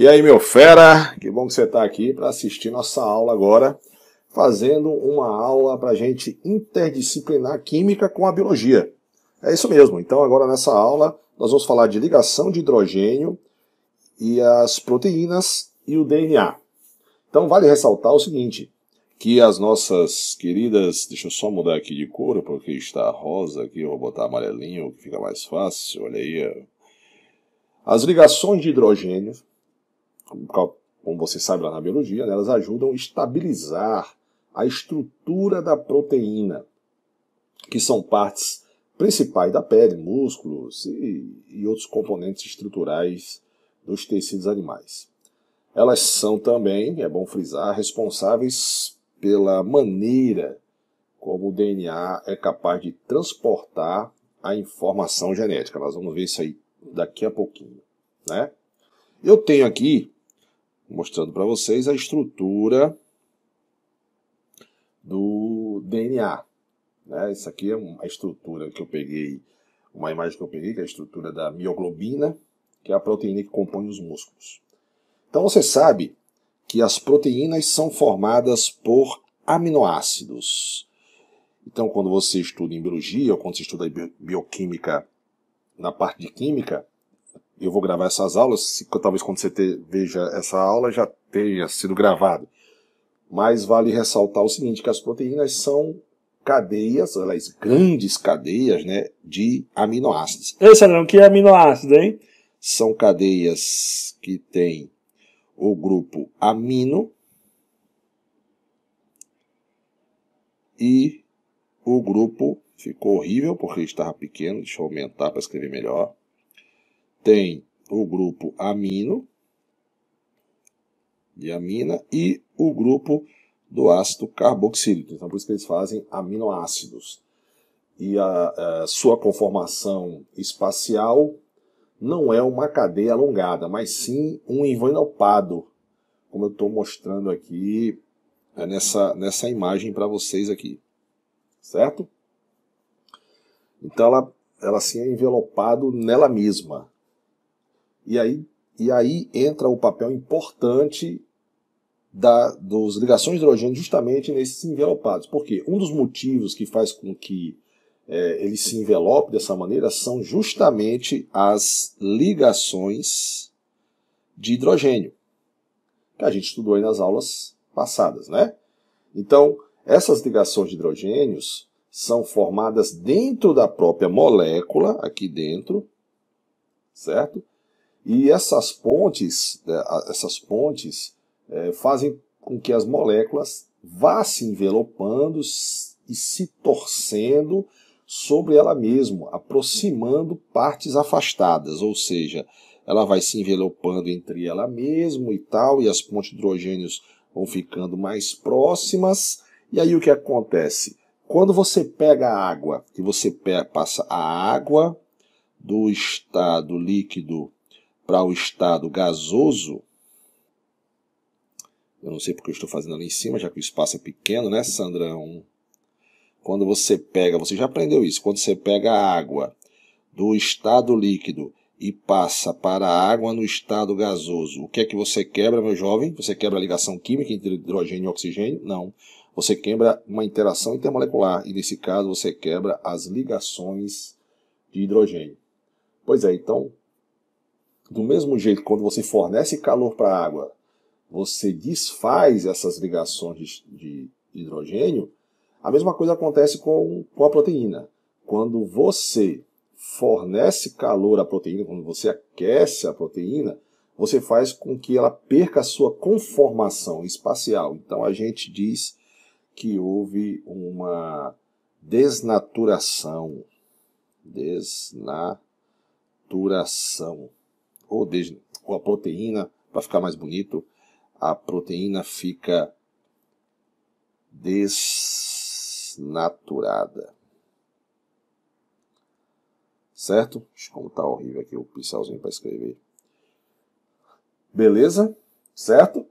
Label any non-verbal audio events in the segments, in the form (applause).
E aí, meu fera, que bom que você está aqui para assistir nossa aula agora, fazendo uma aula para a gente interdisciplinar química com a biologia. É isso mesmo, então agora nessa aula nós vamos falar de ligação de hidrogênio e as proteínas e o DNA. Então vale ressaltar o seguinte, que as nossas queridas, deixa eu só mudar aqui de cor, porque está rosa aqui, eu vou botar amarelinho, que fica mais fácil, olha aí. As ligações de hidrogênio como você sabe lá na biologia, né, elas ajudam a estabilizar a estrutura da proteína, que são partes principais da pele, músculos e, e outros componentes estruturais dos tecidos animais. Elas são também, é bom frisar, responsáveis pela maneira como o DNA é capaz de transportar a informação genética. Nós vamos ver isso aí daqui a pouquinho, né? Eu tenho aqui mostrando para vocês a estrutura do DNA. Né? Isso aqui é uma estrutura que eu peguei, uma imagem que eu peguei, que é a estrutura da mioglobina, que é a proteína que compõe os músculos. Então você sabe que as proteínas são formadas por aminoácidos. Então, quando você estuda em biologia, ou quando você estuda bioquímica na parte de química, eu vou gravar essas aulas, se, talvez quando você te, veja essa aula já tenha sido gravado. Mas vale ressaltar o seguinte, que as proteínas são cadeias, elas grandes cadeias, né, de aminoácidos. Eu sei não, é que é aminoácido, hein? São cadeias que têm o grupo amino e o grupo ficou horrível porque estava pequeno, deixa eu aumentar para escrever melhor tem o grupo amino de amina e o grupo do ácido carboxílico. Então, por isso que eles fazem aminoácidos. E a, a sua conformação espacial não é uma cadeia alongada, mas sim um envenopado, como eu estou mostrando aqui é nessa, nessa imagem para vocês aqui. Certo? Então ela, ela se assim, é envelopado nela mesma. E aí, e aí entra o papel importante da, dos ligações de hidrogênio justamente nesses envelopados. Porque um dos motivos que faz com que é, ele se envelope dessa maneira são justamente as ligações de hidrogênio, que a gente estudou aí nas aulas passadas, né? Então, essas ligações de hidrogênios são formadas dentro da própria molécula, aqui dentro, certo? E essas pontes, né, essas pontes é, fazem com que as moléculas vá se envelopando e se torcendo sobre ela mesma, aproximando partes afastadas, ou seja, ela vai se envelopando entre ela mesma e tal, e as pontes de hidrogênios vão ficando mais próximas. E aí o que acontece? Quando você pega a água, e você passa a água do estado líquido para o estado gasoso, eu não sei porque eu estou fazendo ali em cima, já que o espaço é pequeno, né, Sandrão? Quando você pega, você já aprendeu isso, quando você pega a água do estado líquido e passa para a água no estado gasoso, o que é que você quebra, meu jovem? Você quebra a ligação química entre hidrogênio e oxigênio? Não. Você quebra uma interação intermolecular e, nesse caso, você quebra as ligações de hidrogênio. Pois é, então, do mesmo jeito, quando você fornece calor para a água, você desfaz essas ligações de, hidrogênio, a mesma coisa acontece com, com a proteína. Quando você fornece calor à proteína, quando você aquece a proteína, você faz com que ela perca a sua conformação espacial. Então a gente diz que houve uma desnaturação. Desnaturação ou, desde, ou a proteína, para ficar mais bonito, a proteína fica desnaturada. Certo? Deixa eu como está horrível aqui o pincelzinho para escrever. Beleza? Certo?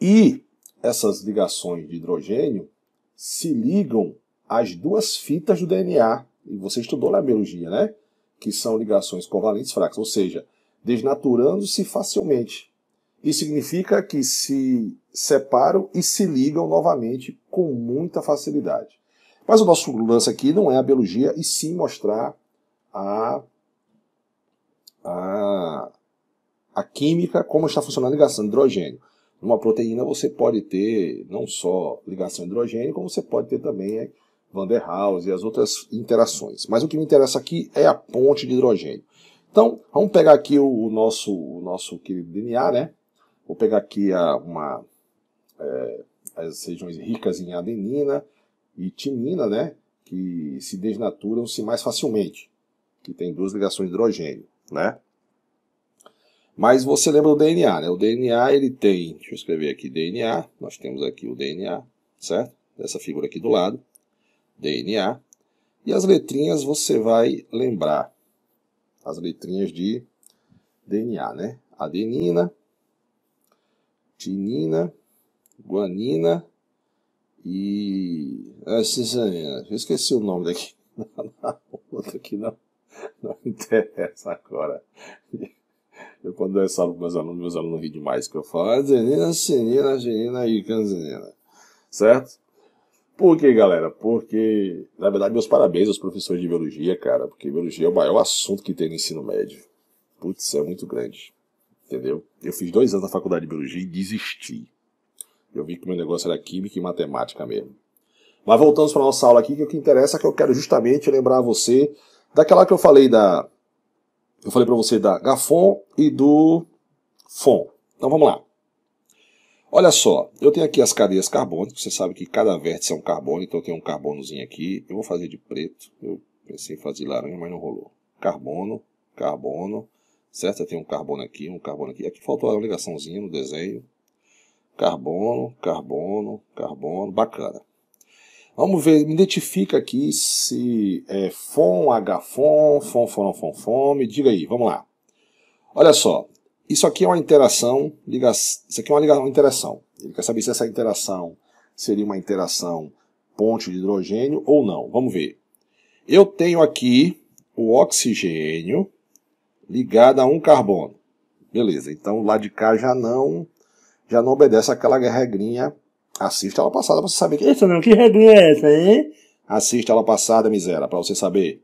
E essas ligações de hidrogênio se ligam às duas fitas do DNA. E você estudou na biologia, né? Que são ligações covalentes fracas. Ou seja, desnaturando-se facilmente. Isso significa que se separam e se ligam novamente com muita facilidade. Mas o nosso lance aqui não é a biologia, e sim mostrar a, a, a química, como está funcionando a ligação de hidrogênio. Numa proteína você pode ter não só ligação de hidrogênio, como você pode ter também né, Van der Waals e as outras interações. Mas o que me interessa aqui é a ponte de hidrogênio. Então, vamos pegar aqui o, o nosso, o nosso querido DNA, né? Vou pegar aqui a, uma, é, as regiões ricas em adenina e timina, né? Que se desnaturam-se mais facilmente, que tem duas ligações de hidrogênio, né? Mas você lembra do DNA, né? O DNA ele tem, deixa eu escrever aqui DNA, nós temos aqui o DNA, certo? Essa figura aqui do lado, DNA. E as letrinhas você vai lembrar as letrinhas de DNA, né? Adenina, tinina, guanina e ah, é, Eu esqueci o nome daqui. (laughs) outra aqui não, não (laughs) interessa agora. Eu quando eu falo com meus alunos, meus alunos riem demais, que eu falo, adenina, ah, sinina, genina e canzinina. Certo? Por que, galera? Porque, na verdade, meus parabéns aos professores de biologia, cara, porque biologia é o maior assunto que tem no ensino médio. Putz, é muito grande. Entendeu? Eu fiz dois anos na faculdade de biologia e desisti. Eu vi que meu negócio era química e matemática mesmo. Mas voltamos para nossa aula aqui, que o que interessa é que eu quero justamente lembrar a você daquela que eu falei da. Eu falei para você da GAFON e do FON. Então vamos lá. Olha só, eu tenho aqui as cadeias carbônicas, você sabe que cada vértice é um carbono, então tem um carbonozinho aqui. Eu vou fazer de preto, eu pensei em fazer laranja, mas não rolou. Carbono, carbono, certo? Tem um carbono aqui, um carbono aqui. Aqui faltou uma ligaçãozinha no desenho. Carbono, carbono, carbono, bacana. Vamos ver, me identifica aqui se é FON, HFON, FON, FON, FON, FON, me diga aí, vamos lá. Olha só, isso aqui é uma interação, liga, isso aqui é uma, ligação, uma interação. Ele quer saber se essa interação seria uma interação ponte de hidrogênio ou não. Vamos ver. Eu tenho aqui o oxigênio ligado a um carbono. Beleza, então lá de cá já não já não obedece àquela regrinha. Assista ela passada para você saber que. Isso não, que regrinha é essa, hein? Assista ela passada, miséria, para você saber.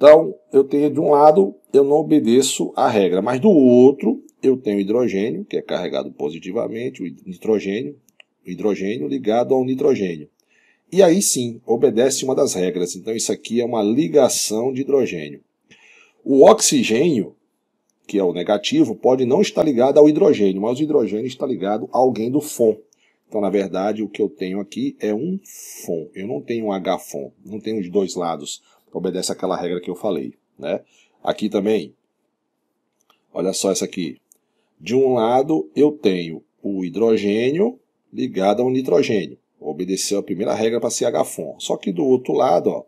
Então, eu tenho de um lado, eu não obedeço a regra, mas do outro, eu tenho hidrogênio, que é carregado positivamente, o nitrogênio, o hidrogênio ligado ao nitrogênio. E aí sim, obedece uma das regras. Então, isso aqui é uma ligação de hidrogênio. O oxigênio, que é o negativo, pode não estar ligado ao hidrogênio, mas o hidrogênio está ligado a alguém do FON. Então, na verdade, o que eu tenho aqui é um FON. Eu não tenho um H-FON, não tenho os dois lados obedece àquela regra que eu falei. Né? Aqui também, olha só essa aqui. De um lado, eu tenho o hidrogênio ligado ao nitrogênio. Obedeceu a primeira regra para ser HFON. Só que do outro lado, ó,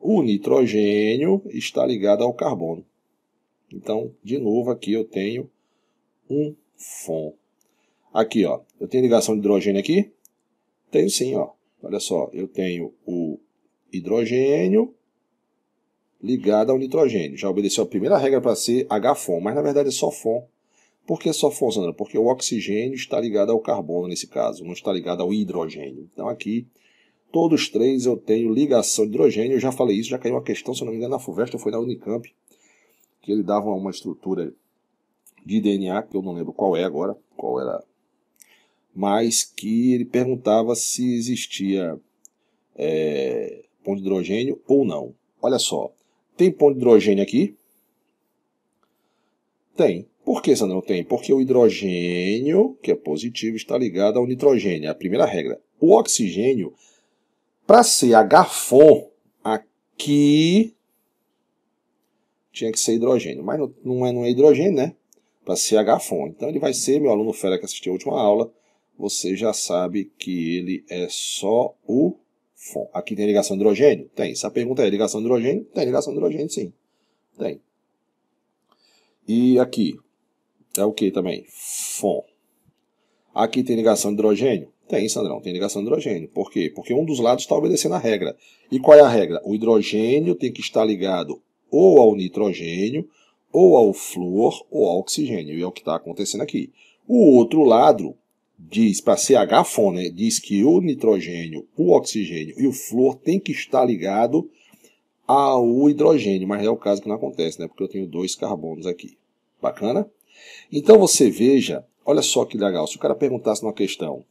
o nitrogênio está ligado ao carbono. Então, de novo, aqui eu tenho um FON. Aqui, ó, eu tenho ligação de hidrogênio aqui? Tenho sim, ó. Olha só, eu tenho o hidrogênio ligada ao nitrogênio. Já obedeceu a primeira regra para ser HFON, mas na verdade é só FON. Por que só FON, Sandra? Porque o oxigênio está ligado ao carbono nesse caso, não está ligado ao hidrogênio. Então aqui, todos três eu tenho ligação de hidrogênio, eu já falei isso, já caiu uma questão, se eu não me engano, na FUVEST ou foi na Unicamp, que ele dava uma estrutura de DNA, que eu não lembro qual é agora, qual era, mas que ele perguntava se existia é, eh, ponto de hidrogênio ou não. Olha só, tem ponto de hidrogênio aqui? Tem. Por que não tem? Porque o hidrogênio, que é positivo, está ligado ao nitrogênio. É a primeira regra. O oxigênio, para ser HFON, aqui tinha que ser hidrogênio. Mas não é, não é hidrogênio, né? Para ser HFON. Então ele vai ser, meu aluno Fera que assistiu a última aula, você já sabe que ele é só o Aqui tem ligação de hidrogênio? Tem. Se a pergunta é ligação de hidrogênio, tem ligação de hidrogênio, sim. Tem. E aqui é o que também? FON. Aqui tem ligação de hidrogênio? Tem, Sandrão, tem ligação de hidrogênio. Por quê? Porque um dos lados está obedecendo a regra. E qual é a regra? O hidrogênio tem que estar ligado ou ao nitrogênio, ou ao flúor, ou ao oxigênio. E é o que está acontecendo aqui. O outro lado diz para CH FON, né, diz que o nitrogênio, o oxigênio e o flúor tem que estar ligado ao hidrogênio, mas é o caso que não acontece, né? Porque eu tenho dois carbonos aqui. Bacana? Então você veja, olha só que legal, se o cara perguntasse uma questão,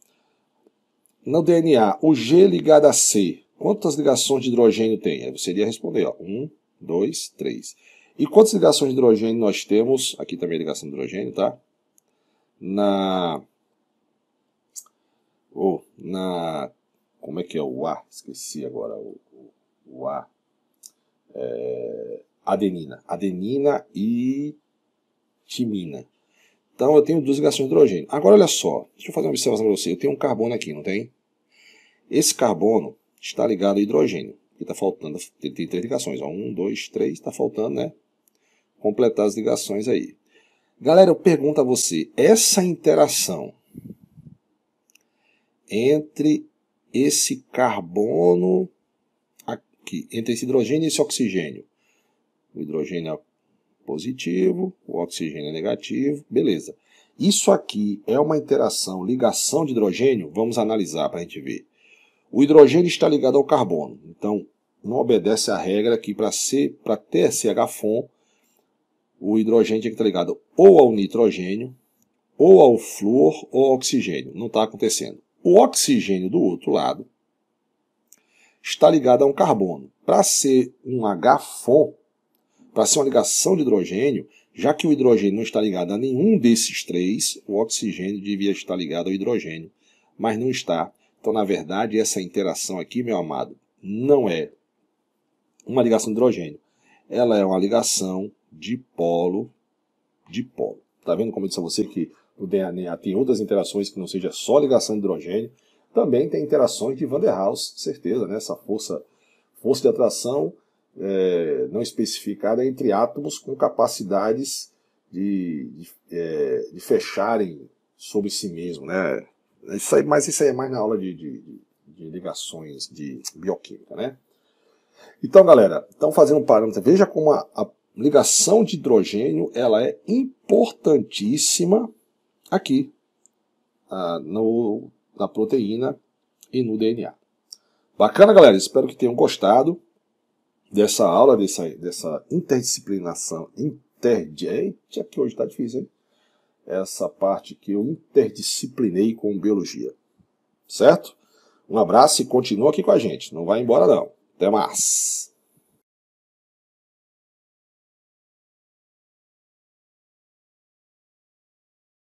no DNA, o G ligado a C, quantas ligações de hidrogênio tem? Aí você iria responder, ó, um, dois, três. E quantas ligações de hidrogênio nós temos? Aqui também é ligação de hidrogênio, tá? Na ou na. Como é que é o A? Esqueci agora o, o, o A. É, adenina. Adenina e timina. Então eu tenho duas ligações de hidrogênio. Agora olha só, deixa eu fazer uma observação para você. Eu tenho um carbono aqui, não tem? Esse carbono está ligado ao hidrogênio. Ele está faltando, ele tem três ligações. Ó. Um, dois, três, está faltando, né? Completar as ligações aí. Galera, eu pergunto a você, essa interação entre esse carbono aqui, entre esse hidrogênio e esse oxigênio. O hidrogênio é positivo, o oxigênio é negativo, beleza. Isso aqui é uma interação, ligação de hidrogênio? Vamos analisar para a gente ver. O hidrogênio está ligado ao carbono, então não obedece à regra que para ter CH-FON, o hidrogênio tem que estar ligado ou ao nitrogênio, ou ao flúor, ou ao oxigênio. Não está acontecendo. O oxigênio do outro lado está ligado a um carbono. Para ser um HFON, para ser uma ligação de hidrogênio, já que o hidrogênio não está ligado a nenhum desses três, o oxigênio devia estar ligado ao hidrogênio, mas não está. Então, na verdade, essa interação aqui, meu amado, não é uma ligação de hidrogênio. Ela é uma ligação dipolo dipolo. Tá vendo como eu disse a você que o DNA tem outras interações que não seja só ligação de hidrogênio. Também tem interações de Van der Waals, certeza, né? essa força, força de atração é, não especificada entre átomos com capacidades de, de, é, de fecharem sobre si mesmo. Né? Isso aí, mas isso aí é mais na aula de, de, de ligações de bioquímica. Né? Então, galera, então fazendo um parâmetro, veja como a, a ligação de hidrogênio ela é importantíssima aqui ah, no, na proteína e no DNA. Bacana, galera? Espero que tenham gostado dessa aula, dessa, dessa interdisciplinação. Inter, é que hoje está difícil, hein? Essa parte que eu interdisciplinei com biologia. Certo? Um abraço e continua aqui com a gente. Não vai embora, não. Até mais.